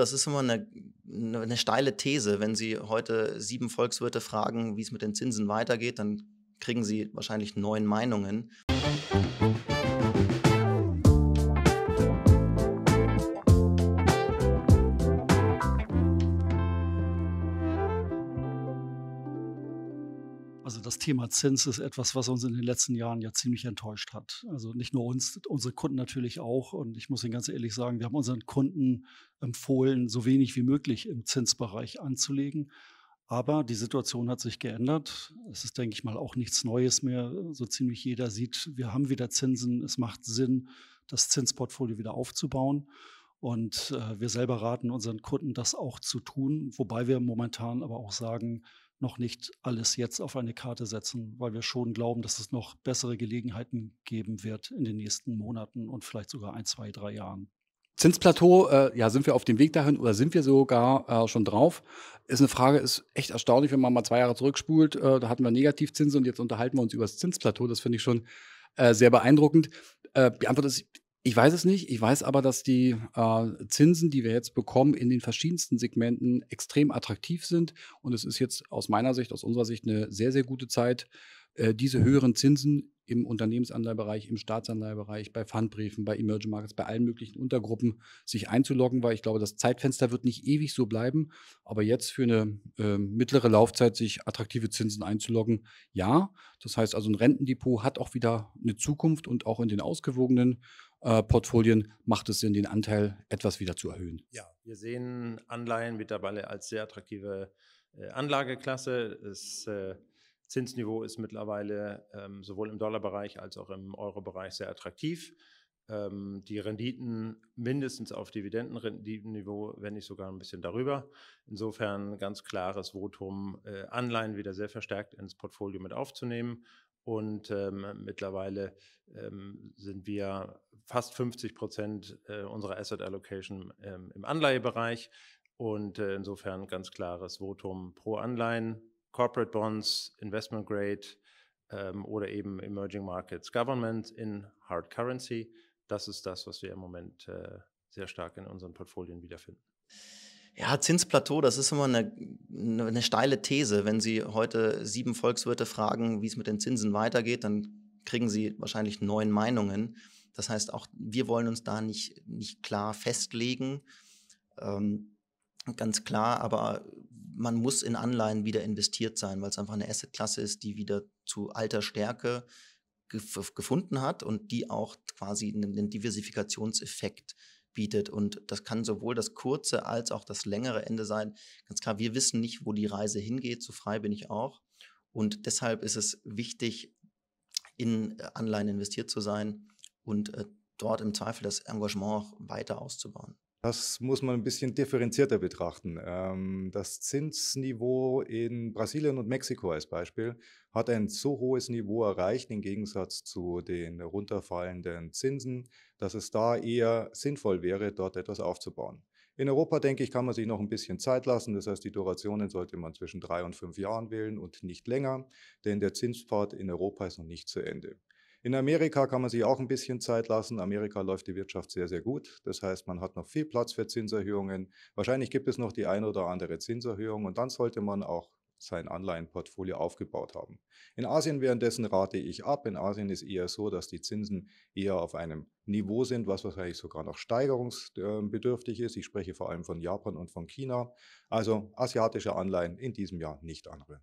das ist immer eine, eine steile These. Wenn Sie heute sieben Volkswirte fragen, wie es mit den Zinsen weitergeht, dann kriegen Sie wahrscheinlich neun Meinungen. Musik Also das Thema Zins ist etwas, was uns in den letzten Jahren ja ziemlich enttäuscht hat. Also nicht nur uns, unsere Kunden natürlich auch. Und ich muss Ihnen ganz ehrlich sagen, wir haben unseren Kunden empfohlen, so wenig wie möglich im Zinsbereich anzulegen. Aber die Situation hat sich geändert. Es ist, denke ich mal, auch nichts Neues mehr. So ziemlich jeder sieht, wir haben wieder Zinsen. Es macht Sinn, das Zinsportfolio wieder aufzubauen. Und äh, wir selber raten unseren Kunden, das auch zu tun. Wobei wir momentan aber auch sagen, noch nicht alles jetzt auf eine Karte setzen, weil wir schon glauben, dass es noch bessere Gelegenheiten geben wird in den nächsten Monaten und vielleicht sogar ein, zwei, drei Jahren. Zinsplateau, äh, ja, sind wir auf dem Weg dahin oder sind wir sogar äh, schon drauf? Ist eine Frage, ist echt erstaunlich, wenn man mal zwei Jahre zurückspult. Äh, da hatten wir Negativzinsen und jetzt unterhalten wir uns über das Zinsplateau. Das finde ich schon äh, sehr beeindruckend. Äh, die Antwort ist ich weiß es nicht. Ich weiß aber, dass die äh, Zinsen, die wir jetzt bekommen, in den verschiedensten Segmenten extrem attraktiv sind. Und es ist jetzt aus meiner Sicht, aus unserer Sicht eine sehr, sehr gute Zeit, äh, diese höheren Zinsen im Unternehmensanleihebereich, im Staatsanleihebereich, bei Fundbriefen, bei Emerging Markets, bei allen möglichen Untergruppen sich einzuloggen, weil ich glaube, das Zeitfenster wird nicht ewig so bleiben. Aber jetzt für eine äh, mittlere Laufzeit sich attraktive Zinsen einzuloggen, ja. Das heißt also, ein Rentendepot hat auch wieder eine Zukunft und auch in den ausgewogenen äh, Portfolien macht es Sinn, den Anteil etwas wieder zu erhöhen. Ja, wir sehen Anleihen mittlerweile als sehr attraktive äh, Anlageklasse. Es äh, Zinsniveau ist mittlerweile ähm, sowohl im Dollarbereich als auch im Eurobereich sehr attraktiv. Ähm, die Renditen mindestens auf Dividendenrenditenniveau, wenn nicht sogar ein bisschen darüber. Insofern ganz klares Votum, äh, Anleihen wieder sehr verstärkt ins Portfolio mit aufzunehmen. Und ähm, mittlerweile ähm, sind wir fast 50 Prozent äh, unserer Asset Allocation ähm, im Anleihebereich. Und äh, insofern ganz klares Votum pro Anleihen Corporate Bonds, Investment Grade ähm, oder eben Emerging Markets, Government in Hard Currency. Das ist das, was wir im Moment äh, sehr stark in unseren Portfolien wiederfinden. Ja, Zinsplateau, das ist immer eine, ne, eine steile These. Wenn Sie heute sieben Volkswirte fragen, wie es mit den Zinsen weitergeht, dann kriegen Sie wahrscheinlich neun Meinungen. Das heißt, auch wir wollen uns da nicht, nicht klar festlegen. Ähm, ganz klar, aber man muss in Anleihen wieder investiert sein, weil es einfach eine Assetklasse ist, die wieder zu alter Stärke gef gefunden hat und die auch quasi einen Diversifikationseffekt bietet. Und das kann sowohl das kurze als auch das längere Ende sein. Ganz klar, wir wissen nicht, wo die Reise hingeht, so frei bin ich auch. Und deshalb ist es wichtig, in äh, Anleihen investiert zu sein und äh, dort im Zweifel das Engagement auch weiter auszubauen. Das muss man ein bisschen differenzierter betrachten. Ähm, das Zinsniveau in Brasilien und Mexiko als Beispiel hat ein so hohes Niveau erreicht im Gegensatz zu den runterfallenden Zinsen, dass es da eher sinnvoll wäre, dort etwas aufzubauen. In Europa, denke ich, kann man sich noch ein bisschen Zeit lassen. Das heißt, die Durationen sollte man zwischen drei und fünf Jahren wählen und nicht länger, denn der Zinspfad in Europa ist noch nicht zu Ende. In Amerika kann man sich auch ein bisschen Zeit lassen. Amerika läuft die Wirtschaft sehr, sehr gut. Das heißt, man hat noch viel Platz für Zinserhöhungen. Wahrscheinlich gibt es noch die ein oder andere Zinserhöhung und dann sollte man auch sein Anleihenportfolio aufgebaut haben. In Asien währenddessen rate ich ab. In Asien ist eher so, dass die Zinsen eher auf einem Niveau sind, was wahrscheinlich sogar noch steigerungsbedürftig ist. Ich spreche vor allem von Japan und von China. Also asiatische Anleihen in diesem Jahr nicht anrühren.